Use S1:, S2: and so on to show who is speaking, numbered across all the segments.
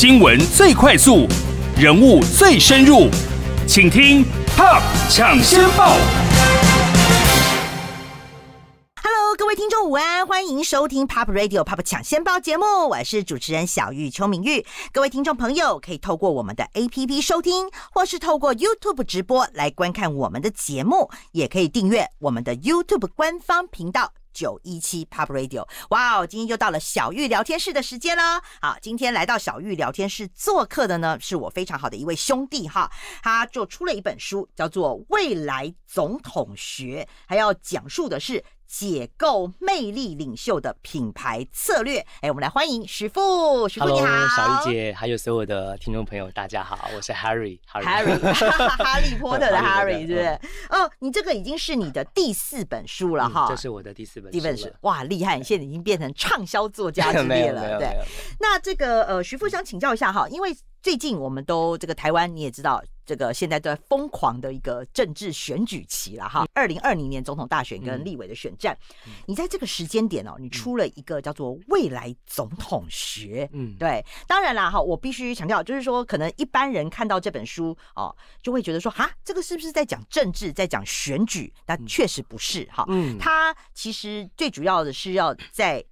S1: 新闻最快速，人物最深入，请听《Pop 抢先报》。Hello，各位听众午安，欢迎收听《Pop Radio》《Pop 抢先报》节目，我是主持人小玉邱明玉。各位听众朋友可以透过我们的 APP 收听，或是透过 YouTube 直播来观看我们的节目，也可以订阅我们的 YouTube 官方频道。九一七 Pub Radio，哇哦，今天又到了小玉聊天室的时间了。好，今天来到小玉聊天室做客的呢，是我非常好的一位兄弟哈，他就出了一本书，叫做《未来总统学》，还要讲述的是。解构魅力领袖的品牌策略，哎，我们来欢迎徐富。徐富你好，小玉
S2: 姐，还有所有的听众朋友，大家好，我是 Harry。Harry，
S1: 哈利波特的 Harry，对不对？哦，你这个已经是你的第四本书了哈。这是我
S2: 的第四本书。
S1: 哇，厉害，现在已经变成畅销作家 之列了，对。那这个呃，徐富想请教一下哈，因为最近我们都这个台湾你也知道。这个现在在疯狂的一个政治选举期了哈，二零二零年总统大选跟立委的选战，你在这个时间点哦，你出了一个叫做《未来总统学》，嗯，对，当然啦哈，我必须强调，就是说可能一般人看到这本书哦，就会觉得说哈，这个是不是在讲政治，在讲选举？那确实不是哈，嗯，它其实最主要的是要在，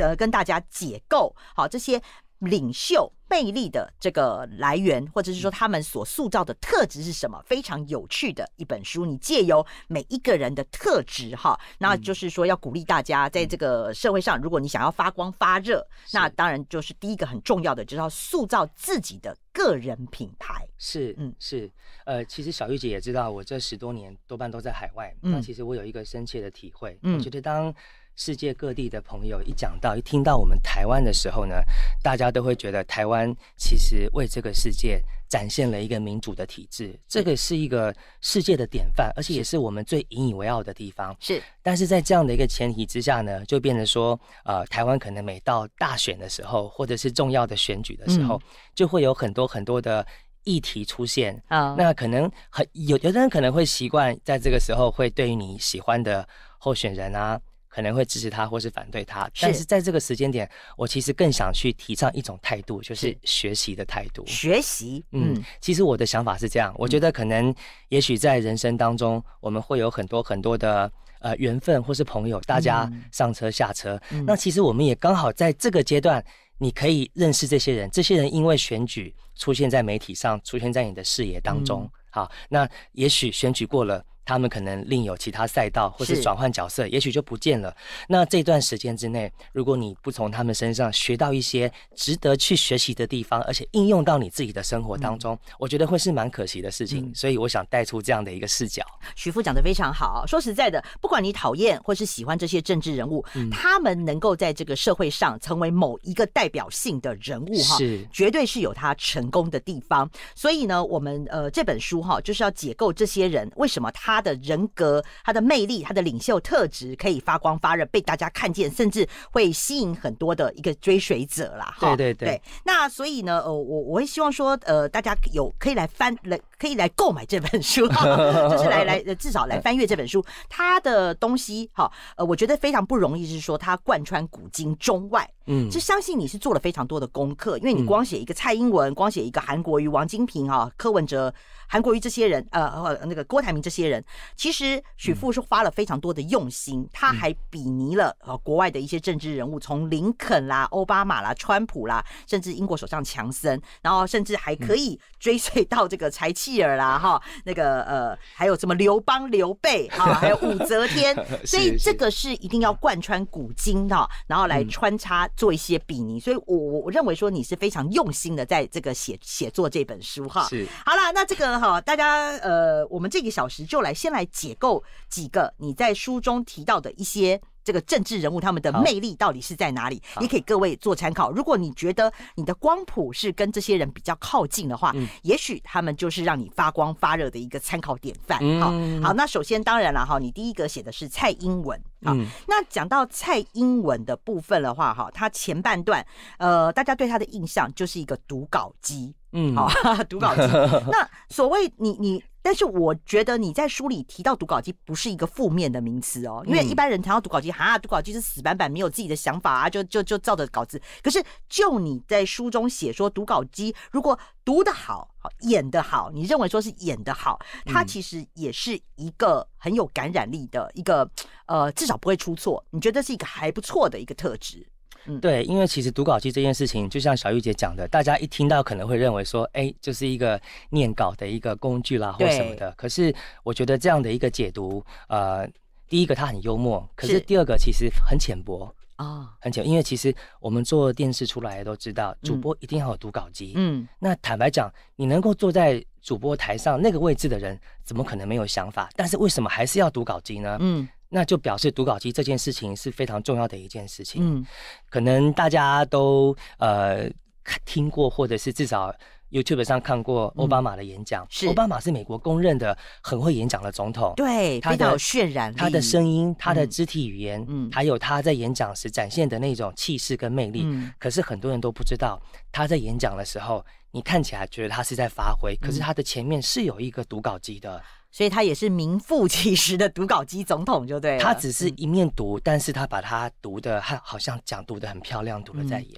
S1: 呃，跟大家解构好这些。领袖魅力的这个来源，或者是说他们所塑造的特质是什么？非常有趣的一本书。你借由每一个人的特质，哈，那就是说要鼓励大家在这个社会上，如果你想要发光发热，那当然就是第一个很重要的，就是要塑造自己的个人品牌。是，嗯，是，呃，其
S2: 实小玉姐也知道，我这十多年多半都在海外，那其实我有一个深切的体会，我觉得当。世界各地的朋友一讲到一听到我们台湾的时候呢，大家都会觉得台湾其实为这个世界展现了一个民主的体制，这个是一个世界的典范，而且也是我们最引以为傲的地方。是，但是在这样的一个前提之下呢，就变成说，呃，台湾可能每到大选的时候，或者是重要的选举的时候，就会有很多很多的议题出现。啊，那可能很有有的人可能会习惯在这个时候会对于你喜欢的候选人啊。可能会支持他或是反对他，但是在这个时间点，我其实更想去提倡一种态度，就是学习的态度。学习，嗯，其实我的想法是这样，我觉得可能也许在人生当中，我们会有很多很多的呃缘分或是朋友，大家上车下车。那其实我们也刚好在这个阶段，你可以认识这些人，这些人因为选举出现在媒体上，出现在你的视野当中。好，那也许选举过了。他们可能另有其他赛道，或是转换角色，也许就不见了。那这段时间之内，如果你不从他们身上学到一些值得去学习的地方，而且应用到你自己的生活当中，我觉得会是蛮可惜的事情。所以我
S1: 想带出这样的一个视角。徐副讲得非常好。说实在的，不管你讨厌或是喜欢这些政治人物，他们能够在这个社会上成为某一个代表性的人物，哈，绝对是有他成功的地方。所以呢，我们呃这本书哈，就是要解构这些人为什么他。他的人格、他的魅力、他的领袖特质，可以发光发热，被大家看见，甚至会吸引很多的一个追随者啦。对对对。那所以呢，呃，我我会希望说，呃，大家有可以来翻来。可以来购买这本书，就是来来至少来翻阅这本书，它的东西哈，呃，我觉得非常不容易，是说它贯穿古今中外，嗯，是相信你是做了非常多的功课，因为你光写一个蔡英文，光写一个韩国瑜、王金平啊、柯文哲、韩国瑜这些人，呃，那个郭台铭这些人，其实许富是花了非常多的用心，他还比拟了呃国外的一些政治人物，从林肯啦、奥巴马啦、川普啦，甚至英国首相强森，然后甚至还可以追随到这个财七。继尔啦哈，那个呃，还有什么刘邦、刘备哈，还有武则天，所以这个是一定要贯穿古今的，然后来穿插做一些比拟，所以我我认为说你是非常用心的在这个写写作这本书哈。是，好了，那这个哈，大家呃，我们这个小时就来先来解构几个你在书中提到的一些。这个政治人物他们的魅力到底是在哪里？也给各位做参考。如果你觉得你的光谱是跟这些人比较靠近的话，嗯，也许他们就是让你发光发热的一个参考典范。好，好，那首先当然了哈，你第一个写的是蔡英文啊。那讲到蔡英文的部分的话哈，他前半段呃，大家对他的印象就是一个读稿机，嗯，好，读稿机。那所谓你你。但是我觉得你在书里提到读稿机不是一个负面的名词哦，因为一般人谈到读稿机，哈，读稿机是死板板，没有自己的想法啊，就就就照着稿子。可是就你在书中写说，读稿机如果读得好，演得好，你认为说是演得好，它其实也是一个很有感染力的一个，呃，至少不会出错。你觉得是一个还不错的一个特质。
S2: 对，因为其实读稿机这件事情，就像小玉姐讲的，大家一听到可能会认为说，哎，就是一个念稿的一个工具啦，或什么的。可是我觉得这样的一个解读，呃，第一个它很幽默，可是第二个其实很浅薄啊，很浅。因为其实我们做电视出来的都知道，主播一定要有读稿机。嗯，那坦白讲，你能够坐在主播台上那个位置的人，怎么可能没有想法？但是为什么还是要读稿机呢？嗯。那就表示读稿机这件事情是非常重要的一件事情。嗯，可能大家都呃听过，或者是至少 YouTube 上看过奥巴马的演讲。是，奥巴马是美国公认的很会演讲的总统。对，非常渲染力。他的声音、他的肢体语言，还有他在演讲时展现的那种气势跟魅力。嗯。可是很多人都不知道，他在演讲的时候，你看起来觉得他是在发挥，可是他的前面是有一个读稿
S1: 机的。所以他也是名副其实的读稿机总统，就对他只是
S2: 一面读，
S1: 但是他把他读的，他好像讲读的很漂亮，读了再演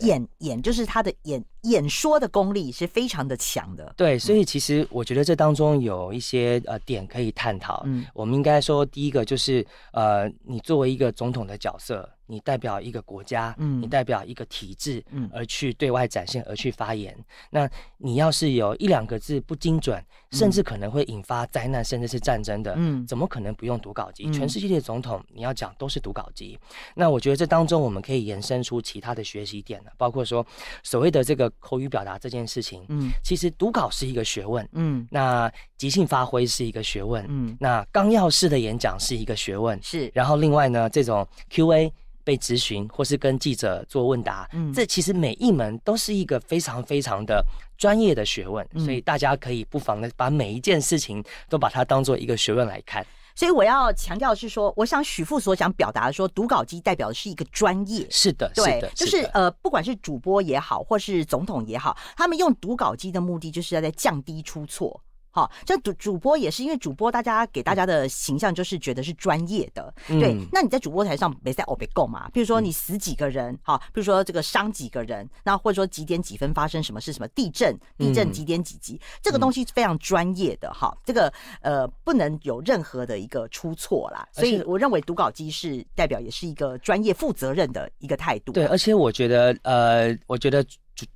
S1: 演演，就是他的演演说的功力是非常的强的。
S2: 对，所以其实我觉得这当中有一些呃点可以探讨。嗯，我们应该说第一个就是呃，你作为一个总统的角色，你代表一个国家，嗯，你代表一个体制，嗯，而去对外展现，而去发言。那你要是有一两个字不精准。甚至可能会引发灾难，甚至是战争的。嗯，怎么可能不用读稿机？全世界的总统，你要讲都是读稿机。那我觉得这当中我们可以延伸出其他的学习点呢，包括说所谓的这个口语表达这件事情。嗯，其实读稿是一个学问。嗯，那即兴发挥是一个学问。嗯，那纲要式的演讲是一个学问。是。然后另外呢，这种 Q&A 被咨询或是跟记者做问答，嗯，这其实每一门都是一个非常非常的。专业的学问，所以大家可以不妨呢把每一件事情都把它当做一个学问来看。
S1: 所以我要强调是说，我想许副所想表达说，读稿机代表的是一个专业。是的，对，就是呃，不管是主播也好，或是总统也好，他们用读稿机的目的就是要在降低出错。好，这主主播也是因为主播，大家给大家的形象就是觉得是专业的，对。那你在主播台上没在我别够嘛？比如说你死几个人，哈，比如说这个伤几个人，那或者说几点几分发生什么是什么地震？地震几点几级？这个东西非常专业的，哈。这个呃，不能有任何的一个出错啦。所以我认为读稿机是代表也是一个专业、负责任的一个态度。对，而
S2: 且我觉得，呃，我觉得。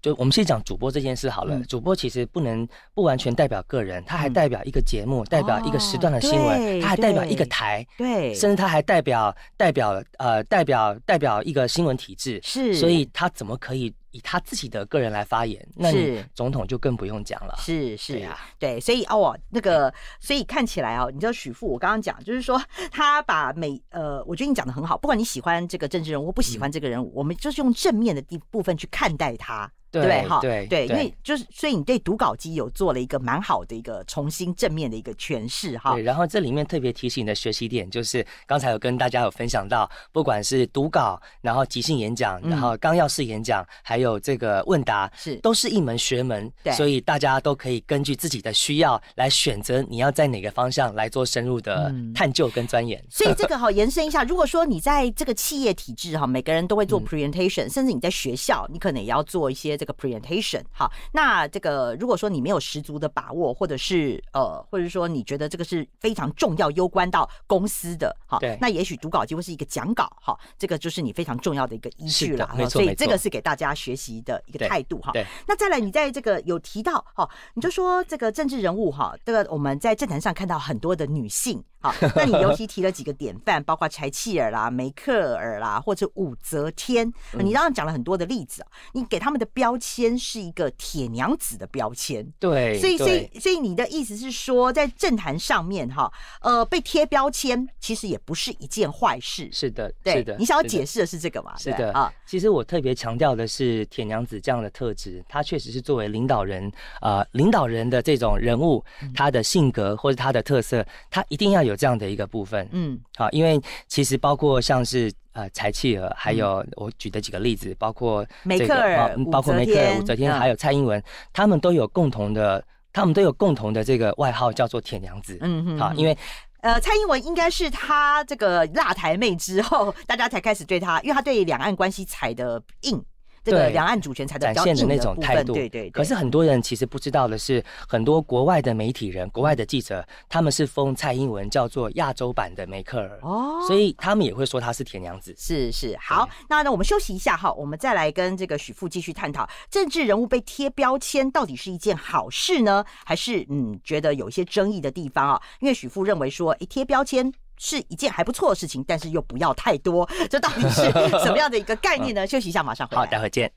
S2: 就我们先讲主播这件事好了。主播其实不能不完全代表个人，他还代表一个节目，代表一个时段的新闻，他还代表一个台，对，甚至他还代表代表呃代表代表一个新闻体制，是，所以他怎么可以？以他自己的
S1: 个人来发言，那总统就更不用讲了。是是啊，对，所以哦，那个，所以看起来哦，你知道许富，我刚刚讲就是说，他把每呃，我觉得你讲的很好，不管你喜欢这个政治人物，不喜欢这个人，我们就是用正面的地部分去看待他。对哈，对，因为就是所以你对读稿机有做了一个蛮好的一个重新正面的一个诠释哈。
S2: 对，然后这里面特别提醒的学习点就是刚才有跟大家有分享到，不管是读稿，然后即兴演讲，然后纲要式演讲，还有这个问答，是都是一门学门，对，所以大家都可以根据自己的需要来选择你要在哪个方向来做深入的探究跟钻研。所以 这个
S1: 哈延伸一下，如果说你在这个企业体制哈，每个人都会做 presentation，甚至你在学校，你可能也要做一些。这个 presentation 好，那这个如果说你没有十足的把握，或者是呃，或者说你觉得这个是非常重要、攸关到公司的，好，那也许读稿就会是一个讲稿好，这个就是你非常重要的一个依据了。没错，所以这个是给大家学习的一个态度哈。对，那再来，你在这个有提到哈，你就说这个政治人物哈，这个我们在政坛上看到很多的女性好，那你尤其提了几个典范，包括柴契尔啦、梅克尔啦，或者武则天，你刚刚讲了很多的例子，你给他们的标。标签是一个铁娘子的标签，对，所以所以所以你的意思是说，在政坛上面哈，呃，被贴标签其实也不是一件坏事，是的，对的，你想要解释的是这个嘛？是的啊，
S2: 其实我特别强调的是铁娘子这样的特质，她确实是作为领导人啊，领导人的这种人物，她的性格或者她的特色，她一定要有这样的一个部分，嗯，啊，因为其实包括像是。呃，柴契尔，还有我举的几个例子，包括梅克尔、包括梅尔、武则天，还有蔡英文，他们都有共同的，他们都有共同的这个外号叫做“铁娘子”。嗯嗯，好，因为
S1: 呃，蔡英文应该是他这个辣台妹之后，大家才开始对他，因为他对两岸关系踩的硬。个两岸主权才展现的那种态度，对对。可是很
S2: 多人其实不知道的是，很多国外的媒体人、国外的记者，他们是封蔡英文叫做亚洲版的梅克尔，哦，所以他们也会说她是
S1: 铁娘子。是是，好，那那我们休息一下哈，我们再来跟这个许富继续探讨，政治人物被贴标签到底是一件好事呢，还是嗯觉得有一些争议的地方啊？因为许富认为说，哎，贴标签。是一件还不错的事情，但是又不要太多。这到底是 什么样的一个概念呢？休息一下，马上回来。好，待会儿见。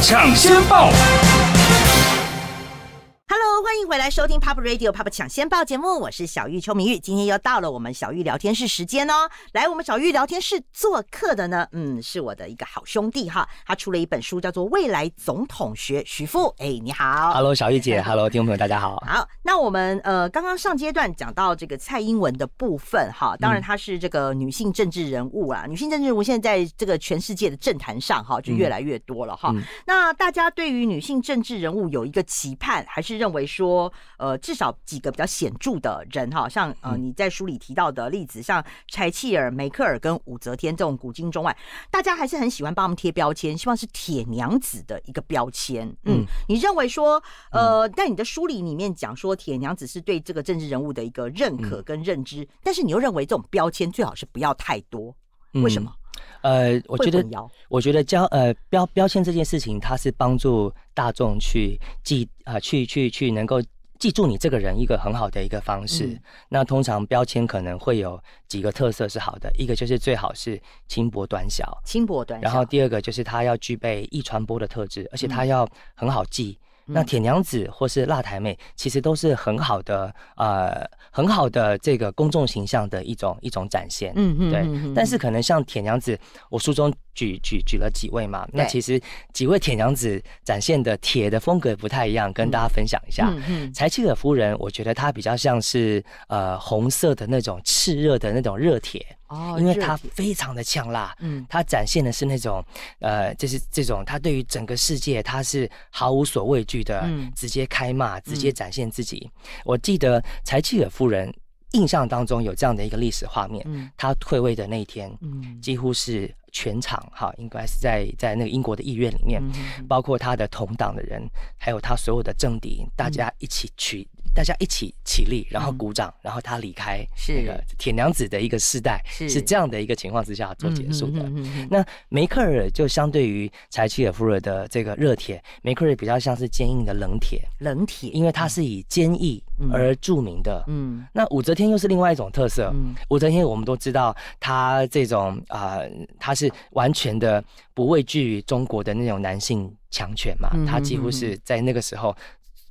S2: 抢先报。
S1: Hello，欢迎回来收听 Pop Radio Pop 抢先报节目，我是小玉邱明玉，今天又到了我们小玉聊天室时间哦。来我们小玉聊天室做客的呢，嗯，是我的一个好兄弟哈，他出了一本书叫做《未来总统学》，徐富，哎，你好，Hello
S2: 小玉姐，Hello 听众朋友大家
S1: 好。好，那我们呃刚刚上阶段讲到这个蔡英文的部分哈，当然她是这个女性政治人物啊，女性政治人物现在这个全世界的政坛上哈就越来越多了哈。那大家对于女性政治人物有一个期盼还是？认为说，呃，至少几个比较显著的人哈，像呃，你在书里提到的例子，像柴契尔、梅克尔跟武则天这种古今中外，大家还是很喜欢帮我们贴标签，希望是铁娘子的一个标签。嗯，你认为说，呃，在你的书里里面讲说铁娘子是对这个政治人物的一个认可跟认知，但是你又认为这种标签最好是不要太多，为什么？
S2: 呃，我觉得，我觉得标呃标标签这件事情，它是帮助大众去记啊，去去去能够记住你这个人一个很好的一个方式。那通常标签可能会有几个特色是好的，一个就是最好是轻薄短小，
S1: 轻薄短小。然后
S2: 第二个就是它要具备易传播的特质，而且它要很好记。那铁娘子或是辣台妹，其实都是很好的，呃，很好的这个公众形象的一种一种展现。嗯嗯，对。但是可能像铁娘子，我书中。举举举了几位嘛？那其实几位铁娘子展现的铁的风格不太一样，跟大家分享一下。嗯嗯，柴契尔夫人，我觉得她比较像是呃红色的那种炽热的那种热铁，哦，因为它非常的呛辣，嗯，她展现的是那种呃，就是这种她对于整个世界她是毫无所畏惧的，直接开骂，直接展现自己。我记得柴契尔夫人。印象当中有这样的一个历史画面，他退位的那一天，几乎是全场哈，应该是在在那个英国的议院里面，包括他的同党的人，还有他所有的政敌，大家一起去。大家一起起立，然后鼓掌，然后他离开。是铁娘子的一个世代，是这样的一个情况之下做结束的。那梅克尔就相对于柴契尔夫人的这个热铁，梅克尔比较像是坚硬的冷铁，冷铁，因为它是以坚毅而著名的。嗯，那武则天又是另外一种特色。武则天我们都知道，她这种啊，她是完全的不畏惧中国的那种男性强权嘛，她几乎是在那个时候。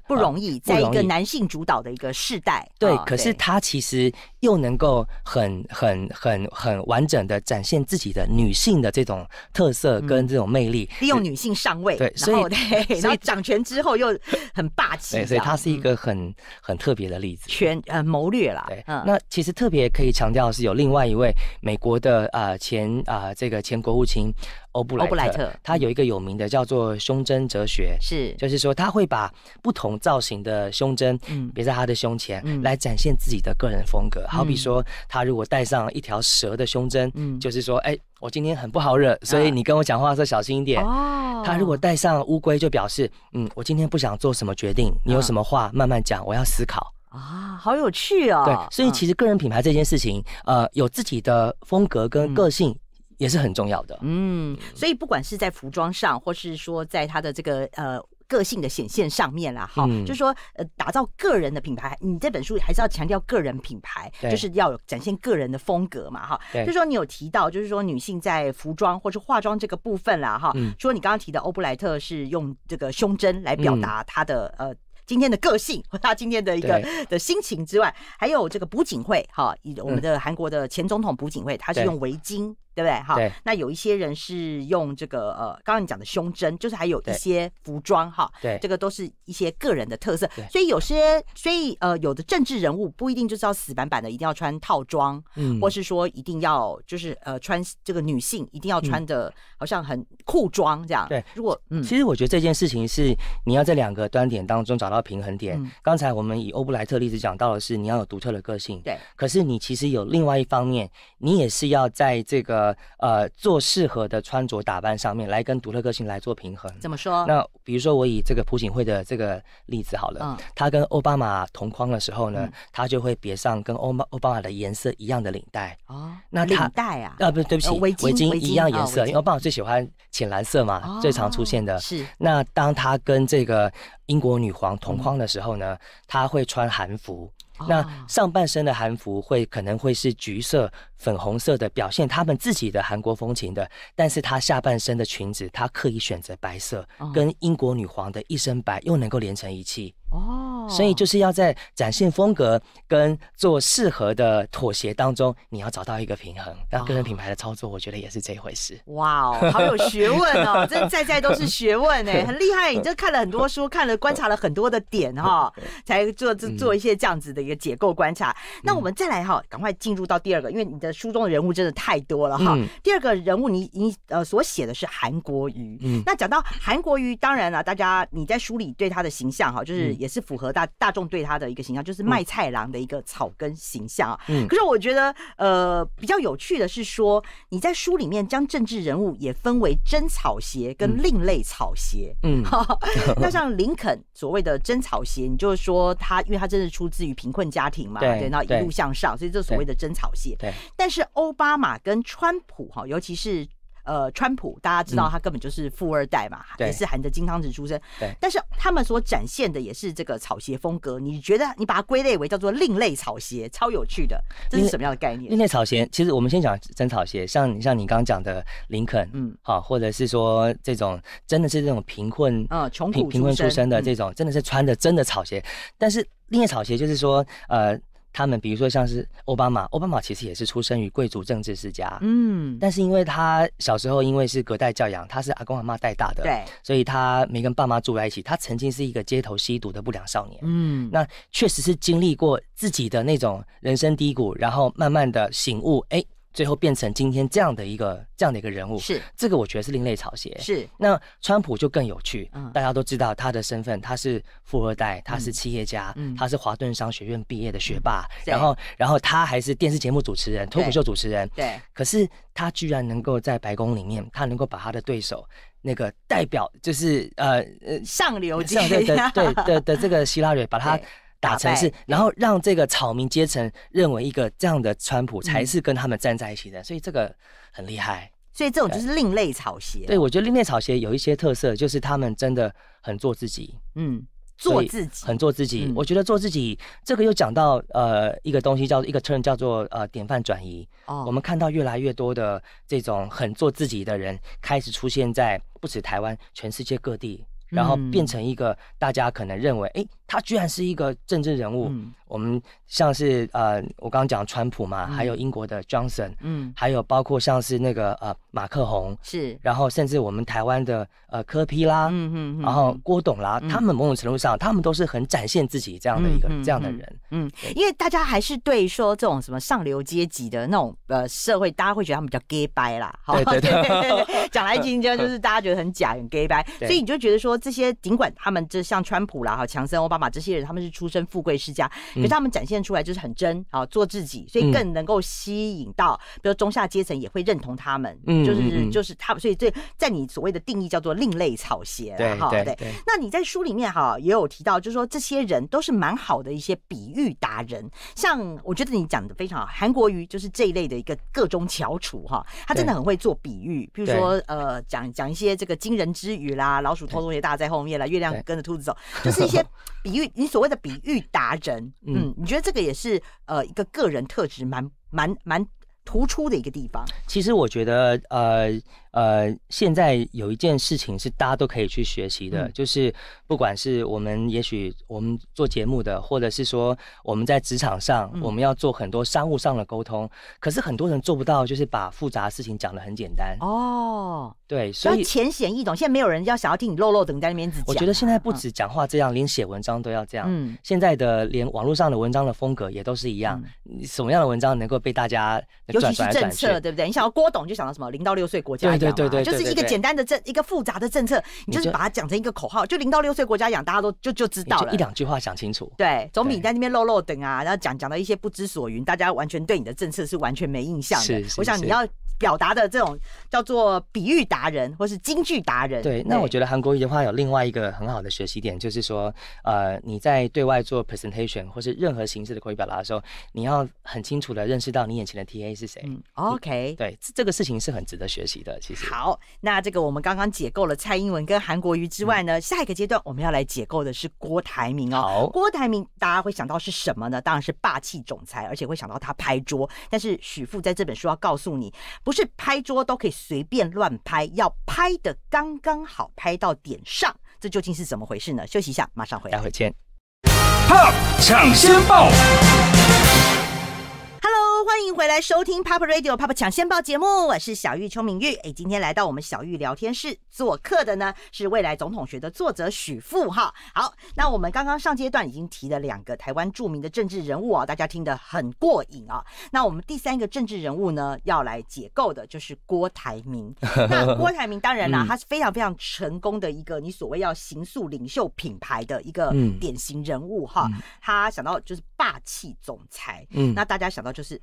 S1: 不容易，在一个男性主导的一个世代，对，可是
S2: 他其实又能够很、很、很、很完整的展现自己的女性的这种特色跟这种魅力，利用女
S1: 性上位，对，然后对，以掌权之后又很霸气，对，所以他是
S2: 一个很很特别的例子，
S1: 权呃谋略啦，对，那
S2: 其实特别可以强调是，有另外一位美国的啊前啊这个前国务卿。欧布莱特，他有一个有名的叫做胸针哲学，是，就是说他会把不同造型的胸针别在他的胸前，来展现自己的个人风格。好比说，他如果戴上一条蛇的胸针，就是说，哎，我今天很不好惹，所以你跟我讲话的时候小心一点。他如果戴上乌龟，就表示，嗯，我今天不想做什么决定，你有什么话慢慢讲，我要思考。
S1: 啊，好有趣哦。对，所以其实
S2: 个人品牌这件事情，呃，有自己的风格跟个性。也是很重要的，
S1: 嗯，所以不管是在服装上，或是说在她的这个呃个性的显现上面啦，哈，就是说呃打造个人的品牌，你这本书还是要强调个人品牌，就是要展现个人的风格嘛，哈，就是说你有提到，就是说女性在服装或是化妆这个部分啦，哈，说你刚刚提的欧布莱特是用这个胸针来表达她的呃今天的个性和 她今天的一个的心情之外，还有这个朴槿惠哈，以我们的韩国的前总统朴槿惠，她是用围巾。对不对？哈，那有一些人是用这个呃，刚刚你讲的胸针，就是还有一些服装哈，对，这个都是一些个人的特色。所以有些，所以呃，有的政治人物不一定就是要死板板的，一定要穿套装，嗯，或是说一定要就是呃穿这个女性一定要穿的，好像很酷装这样。对，如果
S2: 嗯，其实我觉得这件事情是你要在两个端点当中找到平衡点。刚才我们以欧布莱特例子讲到的是你要有独特的个性，对，可是你其实有另外一方面，你也是要在这个。呃做适合的穿着打扮上面来跟独特个性来做平衡。怎么说？那比如说我以这个朴槿惠的这个例子好了，嗯，他跟奥巴马同框的时候呢，他就会别上跟欧奥巴马的颜色一样的领带哦，那领带啊？啊，不对，对不起，围巾一样颜色，因为奥巴马最喜欢浅蓝色嘛，最常出现的。是。那当他跟这个。英国女皇同框的时候呢，她会穿韩服，那上半身的韩服会可能会是橘色、粉红色的，表现他们自己的韩国风情的，但是她下半身的裙子，她刻意选择白色，跟英国女皇的一身白又能够连成一气。哦，所以就是要在展现风格跟做适合的妥协当中，你要找到一个平衡。那个人品牌的操作，我觉得也是这一回事。
S1: 哇哦，好有学问哦，真在在都是学问哎，很厉害。你这看了很多书，看了观察了很多的点哈，才做做一些这样子的一个解构观察。那我们再来哈，赶快进入到第二个，因为你的书中的人物真的太多了哈。第二个人物，你你呃所写的是韩国瑜。嗯，那讲到韩国瑜，当然了，大家你在书里对他的形象哈，就是。也是符合大大众对他的一个形象，就是卖菜郎的一个草根形象啊。嗯，可是我觉得，呃，比较有趣的是说，你在书里面将政治人物也分为真草鞋跟另类草鞋。嗯，那像林肯所谓的真草鞋，你就是说他，因为他真是出自于贫困家庭嘛，对，那一路向上，所以这所谓的真草鞋。对，但是奥巴马跟川普哈，尤其是。呃，川普大家知道他根本就是富二代嘛，也是含着金汤匙出生。对，但是他们所展现的也是这个草鞋风格。你觉得你把它归类为叫做另类草鞋，超有趣的，这是什么样的概念？另类草
S2: 鞋其实我们先讲真草鞋，像像你刚刚讲的林肯，嗯，好，或者是说这种真的是这种贫困
S1: 啊穷贫贫困出身的这
S2: 种，真的是穿的真的草鞋。但是另类草鞋就是说，呃。他们比如说像是奥巴马，奥巴马其实也是出生于贵族政治世家，嗯，但是因为他小时候因为是隔代教养，他是阿公阿妈带大的，对，所以他没跟爸妈住在一起，他曾经是一个街头吸毒的不良少年，嗯，那确实是经历过自己的那种人生低谷，然后慢慢的醒悟，哎。最后变成今天这样的一个这样的一个人物，是这个，我觉得是另类草鞋。是那川普就更有趣，大家都知道他的身份，他是富二代，他是企业家，他是华顿商学院毕业的学霸，然后然后他还是电视节目主持人，脱口秀主持人。对，可是他居然能够在白宫里面，他能够把他的对手那个代表，就是呃呃
S1: 上流阶级，对对对的的这
S2: 个希拉瑞把他。打城市，然后让这个草民阶层认为一个这样的川普才是跟他们站在一起的，所以这个很厉害。
S1: 所以这种就是另类草鞋。
S2: 对，我觉得另类草鞋有一些特色，就是他们真的很做自己。嗯，做自己，很做自己。我觉得做自己，这个又讲到呃一个东西叫做一个 turn 叫做呃典范转移。哦，我们看到越来越多的这种很做自己的人开始出现在不止台湾，全世界各地，
S1: 然后变成
S2: 一个大家可能认为哎。他居然是一个政治人物。嗯。我们像是呃，我刚刚讲川普嘛，还有英国的 Johnson，嗯，还有包括像是那个呃马克宏，是。然后甚至我们台湾的呃柯批啦，嗯嗯，然后郭董啦，他们某种程度上，他们都是很展现自己这样的一个这样的人。
S1: 嗯。因为大家还是对说这种什么上流阶级的那种呃社会，大家会觉得他们比较 g a y 掰啦。对对对对对。讲来听听，就是大家觉得很假，很 g a y 掰，所以你就觉得说，这些尽管他们就像川普啦、哈强森，我把。爸这些人他们是出身富贵世家，可是他们展现出来就是很真啊，做自己，所以更能够吸引到，比如中下阶层也会认同他们。嗯，就是就是他，所以这在你所谓的定义叫做另类草鞋哈。对对。那你在书里面哈也有提到，就是说这些人都是蛮好的一些比喻达人，像我觉得你讲的非常好，韩国瑜就是这一类的一个个中翘楚哈，他真的很会做比喻，比如说呃讲讲一些这个惊人之语啦，老鼠偷东西大在后面了，月亮跟着兔子走，就是一些。比喻，你所谓的比喻达人，嗯，你觉得这个也是呃一个个人特质，蛮蛮蛮突出的一个地方。
S2: 其实我觉得呃。呃，现在有一件事情是大家都可以去学习的，就是不管是我们也许我们做节目的，或者是说我们在职场上，我们要做很多商务上的沟通，可是很多人做不到，就是把复杂事情讲得很简单。
S1: 哦，
S2: 对，所以浅
S1: 显易懂。现在没有人要想要听你漏漏等在那边。我觉得
S2: 现在不止讲话这样，连写文章都要这样。嗯，现在的连网络上的文章的风格也都是一样。什么样的文章能够被大家？尤其是政策，对
S1: 不对？你想要郭董，就想到什么零到六岁国家。对对对，就是一个简单的政，一个复杂的政策，你就是把它讲成一个口号，就零到六岁国家养，大家都就就知道，了，一两
S2: 句话讲清楚，
S1: 对，总比在那边漏漏等啊，然后讲讲到一些不知所云，大家完全对你的政策是完全没印象的。我想你要。表达的这种叫做比喻达人，或是京剧达人。对，那我
S2: 觉得韩国语的话有另外一个很好的学习点，就是说，呃，你在对外做 presentation 或是任何形式的口语表达的时候，你要很清楚的认识到你眼前的 TA 是谁。
S1: OK。对，这个事情是很值得学习的，其实，好，那这个我们刚刚解构了蔡英文跟韩国瑜之外呢，下一个阶段我们要来解构的是郭台铭哦。郭台铭，大家会想到是什么呢？当然是霸气总裁，而且会想到他拍桌。但是许富在这本书要告诉你。不是拍桌都可以随便乱拍，要拍的刚刚好，拍到点上。这究竟是怎么回事呢？休息一下，马上回来，待会见。哈，抢先报。欢迎回来收听 p a p Radio p a p 抢先报节目，我是小玉邱明玉。哎，今天来到我们小玉聊天室做客的呢，是未来总统学的作者许富哈。好，那我们刚刚上阶段已经提了两个台湾著名的政治人物啊，大家听得很过瘾啊。那我们第三个政治人物呢，要来解构的就是郭台铭。那郭台铭当然啦，他是非常非常成功的一个你所谓要行塑领袖品牌的一个典型人物哈。他想到就是霸气总裁，嗯，那大家想到就是。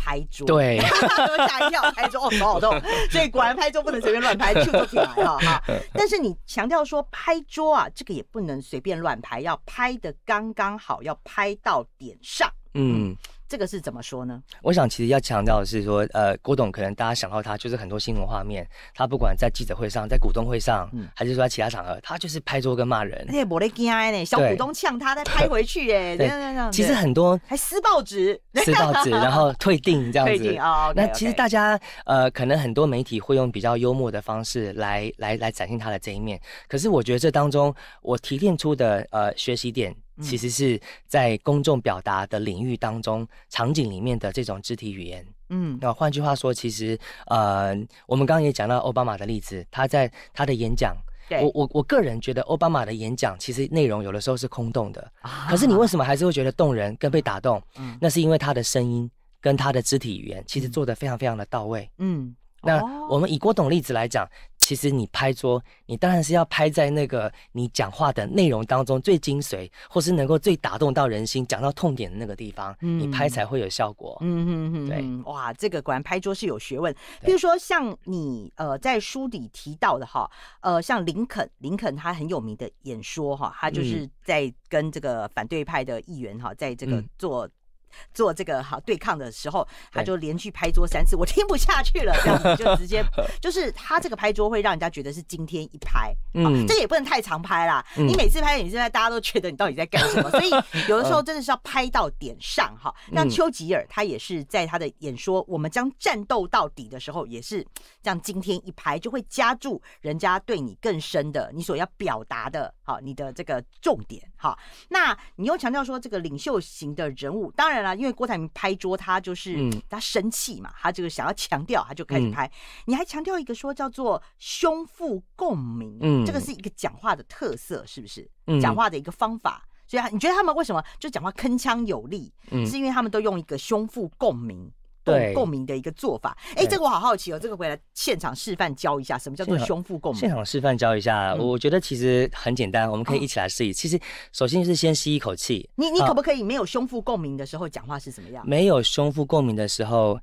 S1: 拍桌，对，吓一跳，拍桌哦，好痛。所以果然拍桌不能随便乱拍，就都起来了哈。但是你强调说拍桌啊，这个也不能随便乱拍，要拍的刚刚好，要拍到点上，嗯。这个是怎么说呢？
S2: 我想其实要强调的是说，呃，郭董可能大家想到他就是很多新闻画面，他不管在记者会上、在股东会上，嗯、还是说在其他场合，他就是拍桌跟骂人。
S1: 那不得惊哎，小股东呛他再拍回去，哎，这样其实很多还撕报纸，撕报纸然后退
S2: 订 这样子。那其实大家呃，可能很多媒体会用比较幽默的方式来来来展现他的这一面。可是我觉得这当中我提炼出的呃学习点。其实是在公众表达的领域当中，场景里面的这种肢体语言，嗯，那换句话说，其实呃，我们刚刚也讲到奥巴马的例子，他在他的演讲，我我我个人觉得奥巴马的演讲其实内容有的时候是空洞的，可是你为什么还是会觉得动人跟被打动？嗯，那是因为他的声音跟他的肢体语言其实做的非常非常的到位，嗯，那我们以郭董例子来讲。其实你拍桌，你当然是要拍在那个你讲话的内容当中最精髓，或是能够最打动到人
S1: 心、讲到痛点的那个地方，你拍才会有效果。嗯嗯嗯，对，哇，这个果然拍桌是有学问。譬如说像你呃在书里提到的哈，呃像林肯，林肯他很有名的演说哈，他就是在跟这个反对派的议员哈，在这个做。做这个好对抗的时候，他就连续拍桌三次，我听不下去了，这样子就直接 就是他这个拍桌会让人家觉得是今天一拍，嗯，这个也不能太常拍啦，你每次拍你现在大家都觉得你到底在干什么，所以 有的时候真的是要拍到点上哈。那丘吉尔他也是在他的演说“我们将战斗到底”的时候，也是这样今天一拍就会加注人家对你更深的你所要表达的哈，你的这个重点哈。那你又强调说这个领袖型的人物，当然。啦，因为郭台铭拍桌，他就是他生气嘛，他就是想要强调，他就开始拍。你还强调一个说叫做胸腹共鸣，嗯，这个是一个讲话的特色，是不是？讲话的一个方法。所以你觉得他们为什么就讲话铿锵有力？嗯，是因为他们都用一个胸腹共鸣。对共鸣的一个做法，哎，这个我好好奇哦，这个回来现场示范教一下，什么叫做胸腹共鸣？现场
S2: 示范教一下，我觉得其实很简单，我们可以一起来试一试。其实，首先是先吸一口气，你你可
S1: 不可以没有胸腹共鸣的时候讲话是怎么样？
S2: 没有胸腹共鸣的时候。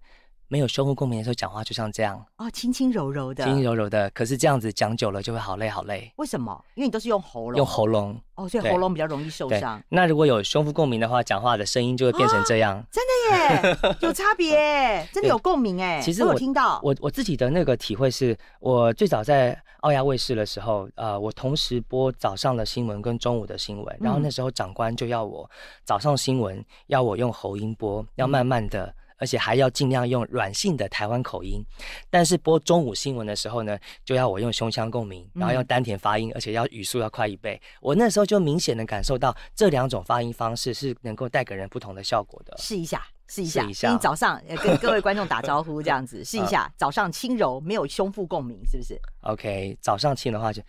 S2: 没有修腹共鸣的时候，讲话就像这样
S1: 哦，轻轻柔柔的，轻轻柔
S2: 柔的。可是这样子讲久了就会好累好累。
S1: 为什么？因为你都是用喉咙，用喉
S2: 咙哦，所以喉咙比
S1: 较容易受伤。
S2: 那如果有胸腹共鸣的话，讲话的声音就会变成这样，真的
S1: 耶，有差别，真的有共鸣哎。其实我听到
S2: 我我自己的那个体会是，我最早在澳亚卫视的时候，呃，我同时播早上的新闻跟中午的新闻，然后那时候长官就要我早上新闻要我用喉音播，要慢慢的。而且还要尽量用软性的台湾口音，但是播中午新闻的时候呢，就要我用胸腔共鸣，然后用丹田发音，而且要语速要快一倍。我那时候就明显的感受到这两种发音方式是能够带给人不同的效果的。
S1: 试一下，试一下，你早上跟各位观众打招呼这样子，试一下早上轻柔，没有胸腹共鸣，是不是
S2: ？OK，早上轻的话就。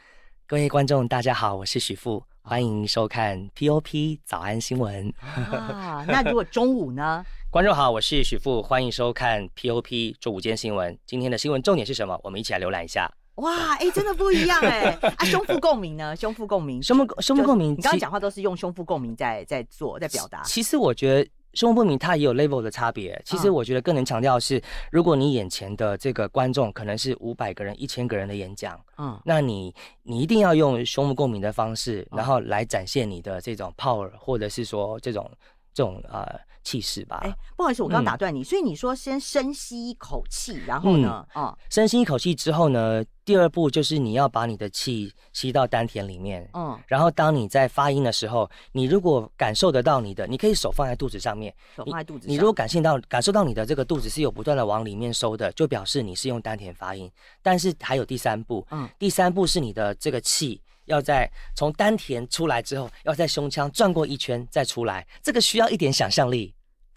S2: 各位观众，大家好，我是许富，欢迎收看 POP 早安新闻。啊，那如果
S1: 中午呢？
S2: 观众好，我是许富，欢迎收看 POP 中午间新闻。今天的新闻重点是什么？我们一起来浏览一下。
S1: 哇，哎，真的不一样哎，啊，胸腹共鸣呢？胸腹共鸣，胸腹胸腹共鸣，你刚刚讲话都是用胸腹共鸣在在做在表达。其
S2: 实我觉得。胸共鸣它也有 level 的差别，其实我觉得更能强调是，如果你眼前的这个观众可能是五百个人、一千个人的演讲，嗯，那你你一定要用胸共鸣的方式，然后来展现你的这种 power，或者是说这种这种呃。气势吧。哎，
S1: 不好意思，我刚刚打断你。所以你说先深吸一口气，然后呢，哦，
S2: 深吸一口气之后呢，第二步就是你要把你的气吸到丹田里面。嗯。然后当你在发音的时候，你如果感受得到你的，你可以手放在肚子上面，手放在肚子。上你如果感性到感受到你的这个肚子是有不断的往里面收的，就表示你是用丹田发音。但是还有第三步，嗯，第三步是你的这个气要在从丹田出来之后，要在胸腔转过一圈再出来。这个需要一点想象力。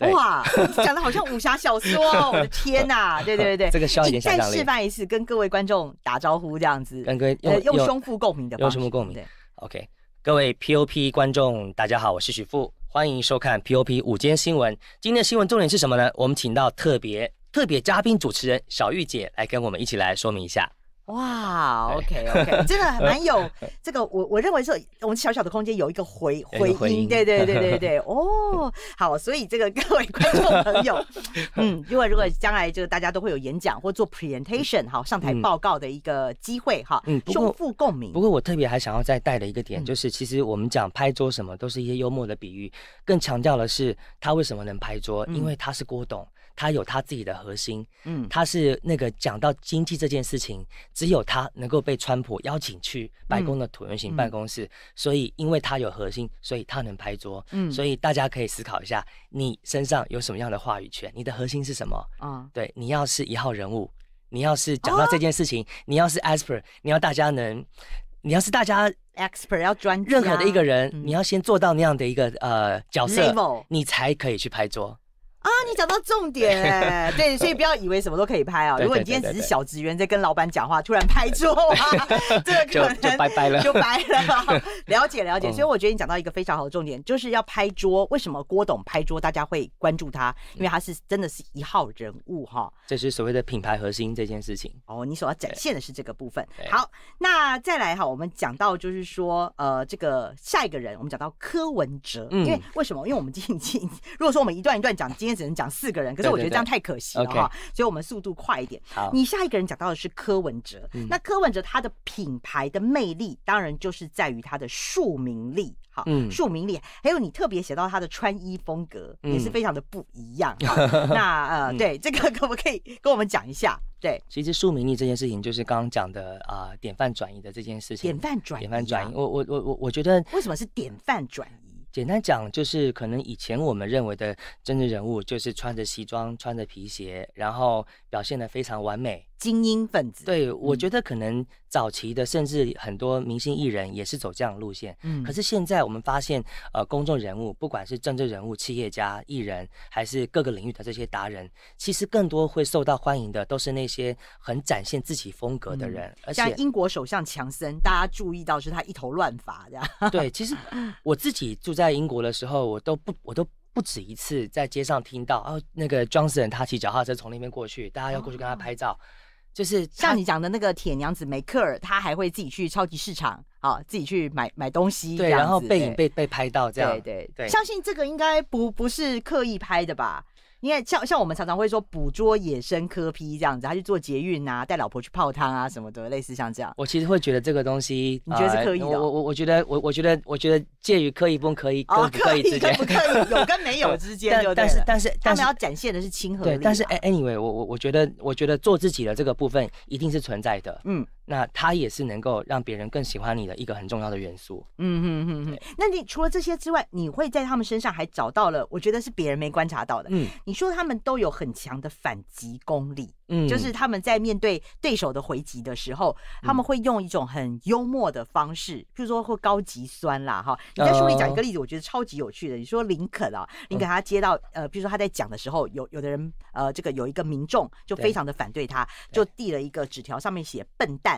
S1: 哇，讲的好像武侠小说，我的天呐！对对对这个对，再示范一次，跟各位观众打招呼这样子，用胸腹共鸣的，用胸腹共鸣。OK，
S2: 各位 POP 观众，大家好，我是许富，欢迎收看 POP 午间新闻。今天的新闻重点是什么呢？我们请到特别特别嘉宾主持人小玉姐来跟我们一起来说明一下。
S1: 哇，OK OK，真的蛮有这个，我我认为说我们小小的空间有一个回回音，对对对对对，哦，好，所以这个各位观众朋友，嗯，如果如果将来就是大家都会有演讲或做 presentation 好上台报告的一个机会哈，嗯，胸腹共鸣。不过
S2: 我特别还想要再带的一个点就是，其实我们讲拍桌什么，都是一些幽默的比喻，更强调的是他为什么能拍桌，因为他是郭董。他有他自己的核心，嗯，他是那个讲到经济这件事情，只有他能够被川普邀请去白宫的椭圆形办公室，所以因为他有核心，所以他能拍桌，嗯，所以大家可以思考一下，你身上有什么样的话语权，你的核心是什么啊？对，你要是一号人物，你要是讲到这件事情，你要是 expert，你要大家能，你要是大家
S1: expert 要专任何的一个
S2: 人，你要先做到那样的一个呃角色，你才可以去拍桌。
S1: 啊，你讲到重点，对，所以不要以为什么都可以拍啊。如果你今天只是小职员在跟老板讲话，突然拍桌，这个可能就拜了，就拜了。了解了解，所以我觉得你讲到一个非常好的重点，就是要拍桌。为什么郭董拍桌，大家会关注他？因为他是真的是一号人物哈。这
S2: 是所谓的品牌核心这件事情。
S1: 哦，你所要展现的是这个部分。好，那再来哈，我们讲到就是说，呃，这个下一个人，我们讲到柯文哲，因为为什么？因为我们今天如果说我们一段一段讲，今天。只能讲四个人，可是我觉得这样太可惜了哈，所以我们速度快一点。好，你下一个人讲到的是柯文哲，那柯文哲他的品牌的魅力，当然就是在于他的庶民力，好，庶民力，还有你特别写到他的穿衣风格也是非常的不一样。那呃，对，这个可不可以跟我们讲一下？对，
S2: 其实庶民力这件事情就是刚刚讲的啊，典范转移的这件事情，典范转，移，典范转移。我我我我我觉得为什么是典范转？简单讲，就是可能以前我们认为的真正人物，就是穿着西装、穿着皮鞋，然后表现得非常完美。精英分子，对我觉得可能早期的，甚至很多明星艺人也是走这样的路线。嗯，可是现在我们发现，呃，公众人物，不管是政治人物、企业家、艺人，还是各个领域的这些达人，其实更多会受到欢迎的都是那些很展现自己风格的人。而且，英
S1: 国首相强森，大家注意到是他一头乱发这样。对，其实
S2: 我自己住在英国的时候，我都不，我都不止一次在街上听到，哦，那个 Johnson 他骑脚踏车从那边过去，大家要过
S1: 去跟他拍照。就是像你讲的那个铁娘子梅克尔，她还会自己去超级市场，啊，自己去买买东西，对，然后背影被被拍到，这样，对对对，相信这个应该不不是刻意拍的吧？因为像像我们常常会说捕捉野生科 P 这样子，他去做捷运啊，带老婆去泡汤啊什么的，类似像这样。
S2: 我其实会觉得这个东西你觉得是可以的。我我我觉得我我觉得我觉得介于可以不可以跟可以之间。哦，可以不可
S1: 以，有跟没有 之间。但但是但是他们要展现的是亲和力。但是哎
S2: ，anyway，我我我觉得我觉得做自己的这个部分一定是存在的。嗯。那他也是能够让别人更喜欢你的一个很重要的元素。
S1: 嗯嗯嗯那你除了这些之外，你会在他们身上还找到了，我觉得是别人没观察到的。嗯。你说他们都有很强的反击功力。嗯。就是他们在面对对手的回击的时候，他们会用一种很幽默的方式，譬如说或高级酸啦哈。你在书里讲一个例子，我觉得超级有趣的。你说林肯啊，林肯他接到呃，比如说他在讲的时候，有有的人呃，这个有一个民众就非常的反对他，就递了一个纸条，上面写“笨蛋”。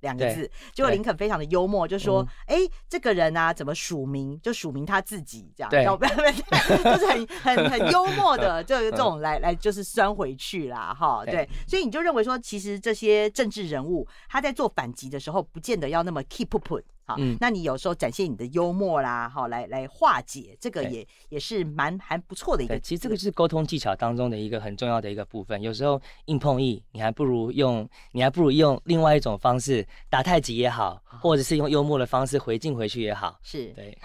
S1: 两个字，结果林肯非常的幽默，就说：“哎，这个人啊，怎么署名？就署名他自己这样，要不要？就是很很很幽默的，就这种来来就是酸回去啦，哈。”对，所以你就认为说，其实这些政治人物他在做反击的时候，不见得要那么 keep u p 啊。那你有时候展现你的幽默啦，哈，来来化解这个也也是蛮
S2: 还不错的一个。其实这个是沟通技巧当中的一个很重要的一个部分。有时候硬碰硬，你还不如用你还不如用另外一种方式。打太极也好，或者是用幽默的方式回敬回去也好，
S1: 是对。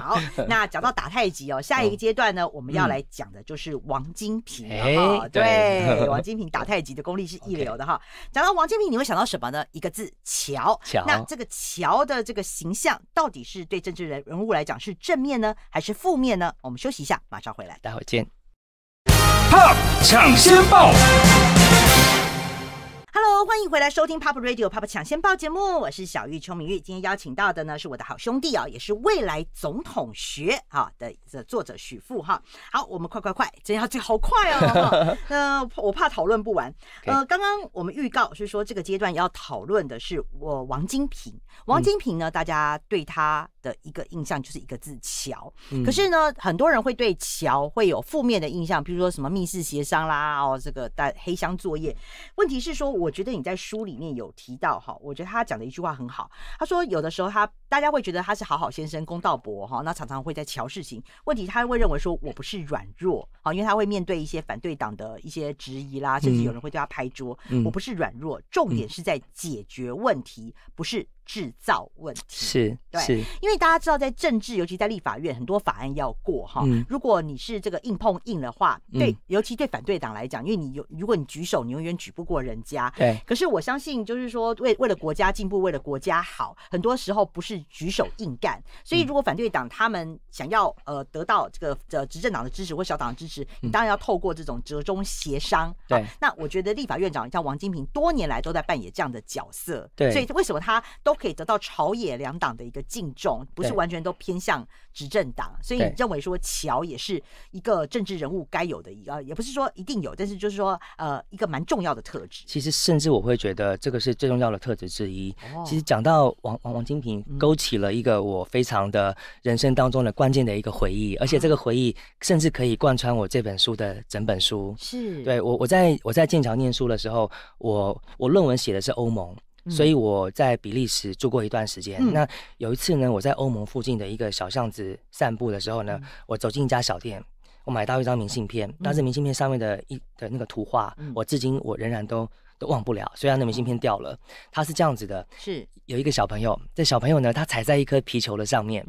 S1: 好，那讲到打太极哦，下一个阶段呢，我们要来讲的就是王金平。哎，对，王金平打太极的功力是一流的哈。讲到王金平，你会想到什么呢？一个字，桥。那这个桥的这个形象，到底是对政治人人物来讲是正面呢，还是负面呢？我们休息一下，马上回来，待会儿见。哈，抢先报。欢迎回来收听《Pop Radio》《Pop 抢先报》节目，我是小玉邱明玉。今天邀请到的呢，是我的好兄弟啊，也是《未来总统学》啊的这作者许富哈。好，我们快快快，这要这好快哦。那我怕讨论不完。呃，刚刚我们预告是说，这个阶段要讨论的是我王金平。王金平呢，大家对他的一个印象就是一个字“桥”。可是呢，很多人会对“桥”会有负面的印象，比如说什么密室协商啦，哦，这个带黑箱作业。问题是说，我觉得你在。书里面有提到哈，我觉得他讲的一句话很好。他说，有的时候他大家会觉得他是好好先生、公道伯哈，那常常会在瞧事情问题，他会认为说我不是软弱啊，因为他会面对一些反对党的一些质疑啦，甚至有人会对他拍桌，我不是软弱，重点是在解决问题，不是。制造问题
S2: 是是，
S1: 因为大家知道，在政治，尤其在立法院，很多法案要过哈。如果你是这个硬碰硬的话，对，尤其对反对党来讲，因为你有，如果你举手，你永远举不过人家。对。可是我相信，就是说，为为了国家进步，为了国家好，很多时候不是举手硬干。所以，如果反对党他们想要呃得到这个呃执政党的支持或小党的支持，你当然要透过这种折中协商。对。那我觉得，立法院长像王金平，多年来都在扮演这样的角色。对。所以，为什么他都？可以得到朝野两党的一个敬重，不是完全都偏向执政党，所以你认为说乔也是一个政治人物该有的一个，也不是说一定有，但是就是说呃一个蛮重要的特质。
S2: 其实甚至我会觉得这个是最重要的特质之一。其实讲到王王王金平，勾起了一个我非常的人生当中的关键的一个回忆，而且这个回忆甚至可以贯穿我这本书的整本书。是，对我我在我在剑桥念书的时候，我我论文写的是欧盟。所以我在比利时住过一段时间。那有一次呢，我在欧盟附近的一个小巷子散步的时候呢，我走进一家小店，我买到一张明信片。那是明信片上面的一的那个图画，我至今我仍然都都忘不了。虽然那明信片掉了，它是这样子的：是有一个小朋友，这小朋友呢，他踩在一颗皮球的上面，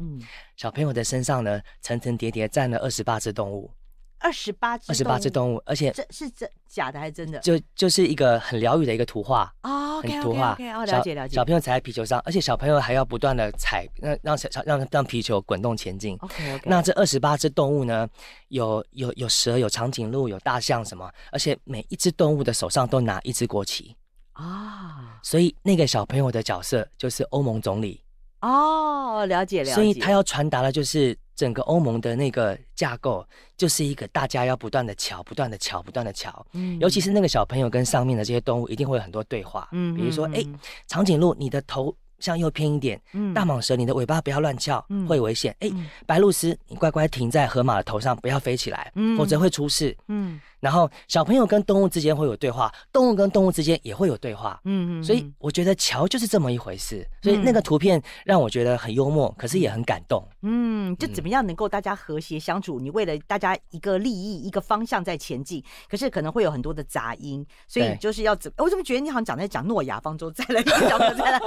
S2: 小朋友的身上呢，层层叠叠站了二十八只动物。
S1: 二十八只，二十八只动物，而且这是真假的还是真的？就
S2: 就是一个很疗愈的一个图画啊，很图画。小小朋友踩在皮球上，而且小朋友还要不断的踩，让让让让皮球滚动前进。那这二十八只动物呢，有有有蛇，有长颈鹿，有大象什么，而且每一只动物的手上都拿一只国旗
S1: 啊。
S2: 所以那个小朋友的角色就是欧盟总理
S1: 哦，了解了解。所以他要
S2: 传达的就是。整个欧盟的那个架构就是一个大家要不断的瞧，不断的瞧，不断的瞧。嗯，尤其是那个小朋友跟上面的这些动物，一定会有很多对话。嗯，比如说，哎，长颈鹿，你的头向右偏一点。嗯，大蟒蛇，你的尾巴不要乱翘，会有危险。哎，白鹭鸶，你乖乖停在河马的头上，不要飞起来，否则会出事。嗯。然后小朋友跟动物之间会有对话，动物跟动物之间也会有对话。
S1: 嗯嗯，所以
S2: 我觉得桥就是这么一回事。所以那个图片让我觉得很幽默，可是也很感动。
S1: 嗯，就怎么样能够大家和谐相处？你为了大家一个利益、一个方向在前进，可是可能会有很多的杂音。所以就是要怎？我怎么觉得你好像讲在讲诺亚方舟再来，诺亚方
S2: 再来，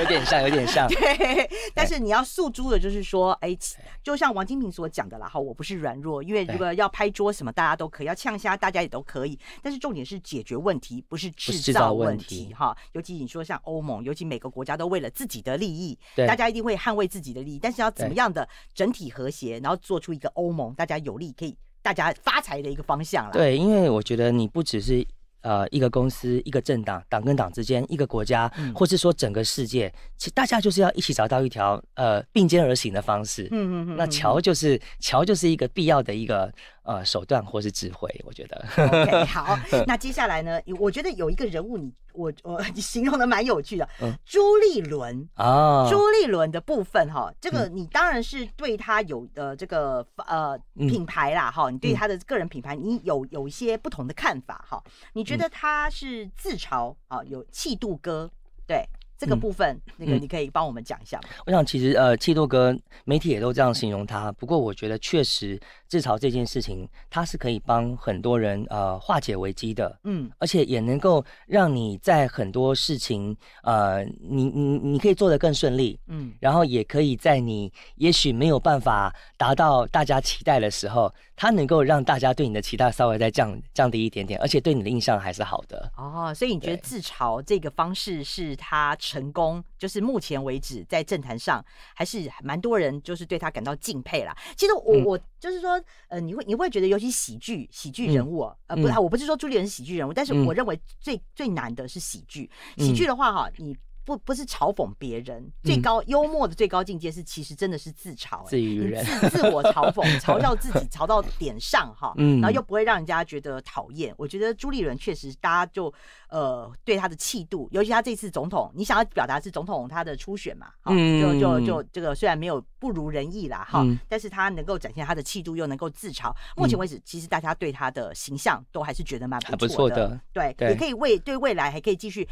S2: 有点像，有点像。对，
S1: 但是你要诉诸的就是说，哎，就像王金平所讲的啦，哈，我不是软弱，因为如果要拍桌什么，大家都可以要呛下。那大家也都可以，但是重点是解决问题，不是制造问题哈。尤其你说像欧盟，尤其每个国家都为了自己的利益，对，大家一定会捍卫自己的利益。但是要怎么样的整体和谐，然后做出一个欧盟，大家有利可以大家发财的一个方向了。对，
S2: 因为我觉得你不只是呃一个公司、一个政党，党跟党之间，一个国家，或是说整个世界，其实大家就是要一起找到一条呃并肩而行的方式。嗯嗯嗯。那桥就是桥，就是一个必要的一个。呃，手段或是智慧，我觉得。
S1: 好，那接下来呢？我觉得有一个人物，你我我你形容的蛮有趣的，朱立伦啊，朱立伦的部分哈，这个你当然是对他有的这个呃品牌啦哈，你对他的个人品牌，你有有一些不同的看法哈？你觉得他是自嘲啊？有气度哥对？这个部分，那个你可以帮我们讲一下吗？
S2: 我想其实呃，七度哥媒体也都这样形容他。不过我觉得确实自嘲这件事情，它是可以帮很多人呃化解危机的。嗯，而且也能够让你在很多事情呃，你你你可以做得更顺利。嗯，然后也可以在你也许没有办法达到大家期待的时候，它能够让大家对你的期待稍微再降降低一点点，而且对你的印象还是好的。
S1: 哦，所以你觉得自嘲这个方式是他。成功就是目前为止在政坛上还是蛮多人就是对他感到敬佩啦。其实我我就是说，呃，你会你会觉得，尤其喜剧喜剧人物，呃，不，我不是说朱丽叶是喜剧人物，但是我认为最最难的是喜剧。喜剧的话，哈，你。不不是嘲讽别人，最高幽默的最高境界是，其实真的是自嘲，自自我嘲讽，嘲笑自己，嘲到点上哈，嗯，然后又不会让人家觉得讨厌。我觉得朱立伦确实，大家就呃对他的气度，尤其他这次总统，你想要表达是总统他的初选嘛，嗯，就就就这个虽然没有不如人意啦哈，但是他能够展现他的气度，又能够自嘲。目前为止，其实大家对他的形象都还是觉得蛮不错的，对，也可以为对未来还可以继续。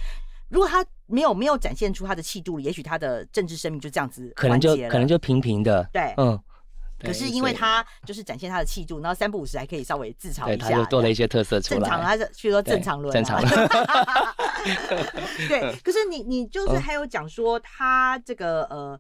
S1: 如果他没有没有展现出他的气度，也许他的政治生命就这样子，可能就可能就
S2: 平平的。对，嗯。
S1: 可是因为他就是展现他的气度，然后三不五时还可以稍微自嘲一下。对，他就多了一些特色出来。正常，他说正常论，正常论。对，可是你你就是还有讲说他这个呃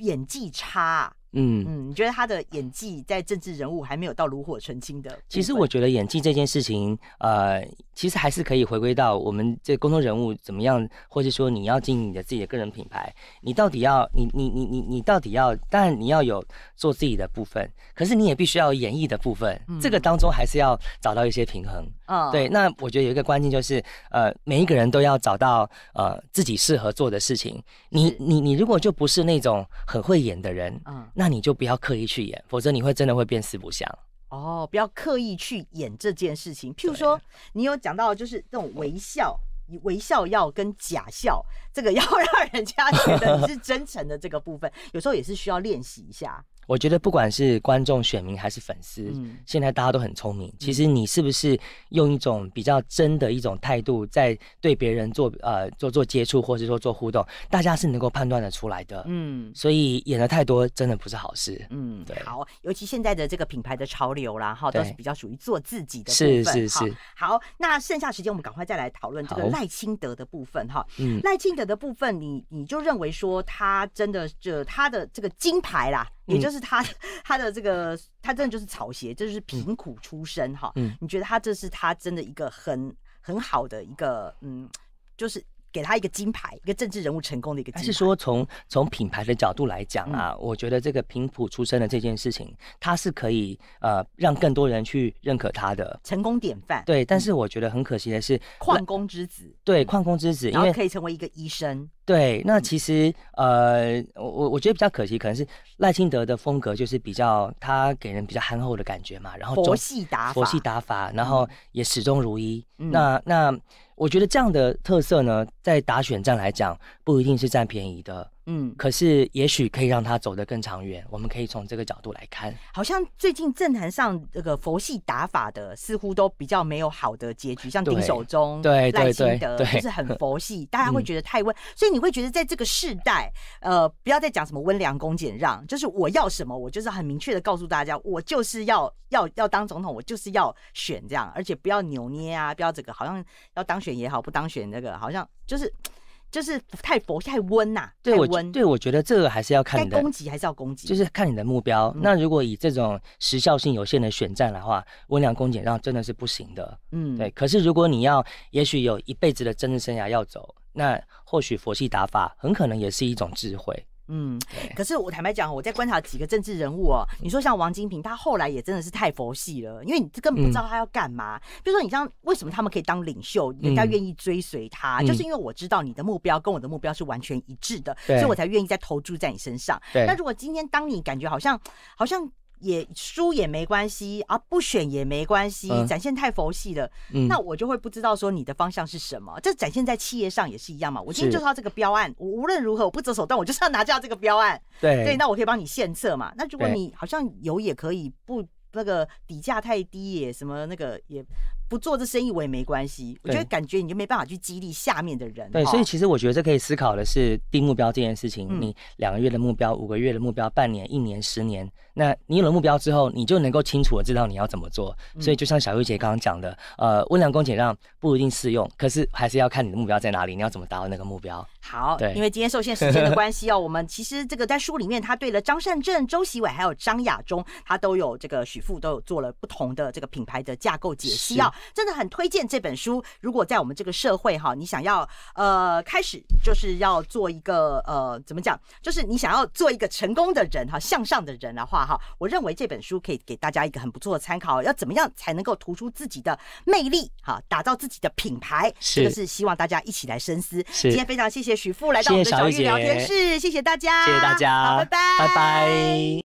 S1: 演技差。嗯嗯，你觉得他的演技在政治人物还没有到炉火纯青的？其
S2: 实我觉得演技这件事情，呃，其实还是可以回归到我们这公众人物怎么样，或者说你要经营你的自己的个人品牌，你到底要你你你你你到底要？但你要有做自己的部分，可是你也必须要演绎的部分，这个当中还是要找到一些平衡啊。对，那我觉得有一个关键就是，呃，每一个人都要找到呃自己适合做的事情。你你你如果就不是那种很会演的人，嗯。那你就不要刻意去演，否则你会真的会变四不像
S1: 哦。不要刻意去演这件事情。譬如说，你有讲到就是那种微笑，微笑要跟假笑，这个要 让人家觉得你是真诚的这个部分，有时候也是需要练习一下。
S2: 我觉得不管是观众、选民还是粉丝，现在大家都很聪明。其实你是不是用一种比较真的一种态度，在对别人做呃做做接触，或者说做互动，大家是能够判断的出来的。嗯，所以演的太多真的不是好事。
S1: 嗯，对。好，尤其现在的这个品牌的潮流啦，哈，都是比较属于做自己的部分。是是是。好，那剩下时间我们赶快再来讨论这个赖清德的部分哈。嗯，赖清德的部分，你你就认为说他真的就他的这个金牌啦。也就是他，他的这个，他真的就是草鞋，就是贫苦出身哈。嗯。你觉得他这是他真的一个很很好的一个嗯，就是给他一个金牌，一个政治人物成功的一个。是说
S2: 从从品牌的角度来讲啊，我觉得这个贫苦出身的这件事情，他是可以呃让更多人去认可他的成功典范。对，但是我觉得很可惜的是，
S1: 矿工之子。
S2: 对，矿工之子。因为可以
S1: 成为一个医生。
S2: 对，那其实呃，我我我觉得比较可惜，可能是赖清德的风格就是比较他给人比较憨厚的感觉嘛，然后佛系打法，佛系打法，然后也始终如一。那那我觉得这样的特色呢，在打选战来讲，不一定是占便宜的。嗯，可是也许可以让他走得更长远。我们可以从这个角度来看。
S1: 好像最近政坛上这个佛系打法的，似乎都比较没有好的结局，像丁守中、赖清德，就是很佛系，大家会觉得太温。所以你会觉得在这个世代，呃，不要再讲什么温良恭俭让，就是我要什么，我就是很明确的告诉大家，我就是要要要当总统，我就是要选这样，而且不要扭捏啊，不要这个，好像要当选也好，不当选那个好像就是。就是太佛太温呐，太温。
S2: 对，我觉得这个还是要看你的攻击，还是要攻击，就是看你的目标。那如果以这种时效性有限的选战的话，温良恭俭让真的是不行的。嗯，对。可是如果你要，也许有一辈子的政治生涯要走，那或许佛系打法很可能也是一种智慧。
S1: 嗯，可是我坦白讲，我在观察几个政治人物哦，你说像王金平，他后来也真的是太佛系了，因为你根本不知道他要干嘛。比如说，你像为什么他们可以当领袖，人家愿意追随他，就是因为我知道你的目标跟我的目标是完全一致的，所以我才愿意再投注在你身上。那如果今天当你感觉好像好像。也输也没关系啊，不选也没关系，展现太佛系了，那我就会不知道说你的方向是什么。这展现在企业上也是一样嘛，我今天就是要这个标案，我无论如何我不择手段，我就是要拿下这个标案。对，那我可以帮你献策嘛。那如果你好像有也可以，不那个底价太低也什么那个也。不做这生意我也没关系，我觉得感觉你就没办法去激励下面的人。对，所以其
S2: 实我觉得这可以思考的是定目标这件事情。你两个月的目标、五个月的目标、半年、一年、十年，那你有了目标之后，你就能够清楚的知道你要怎么做。所以就像小玉姐刚刚讲的，呃，温良恭俭让不一定适用，可是还是要看你的目标在哪里，你要怎么达到那个目标。
S1: 好，对，因为今天受限时间的关系哦，我们其实这个在书里面，他对了张善正、周习伟还有张亚忠，他都有这个许富都有做了不同的这个品牌的架构解析哦。真的很推荐这本书。如果在我们这个社会哈，你想要呃开始就是要做一个呃怎么讲，就是你想要做一个成功的人哈，向上的人的话哈，我认为这本书可以给大家一个很不错的参考。要怎么样才能够突出自己的魅力哈，打造自己的品牌，这个是希望大家一起来深思。今天非常谢谢许富来到我们的小玉聊天室，谢谢大家，谢谢大家，好，拜拜，拜拜。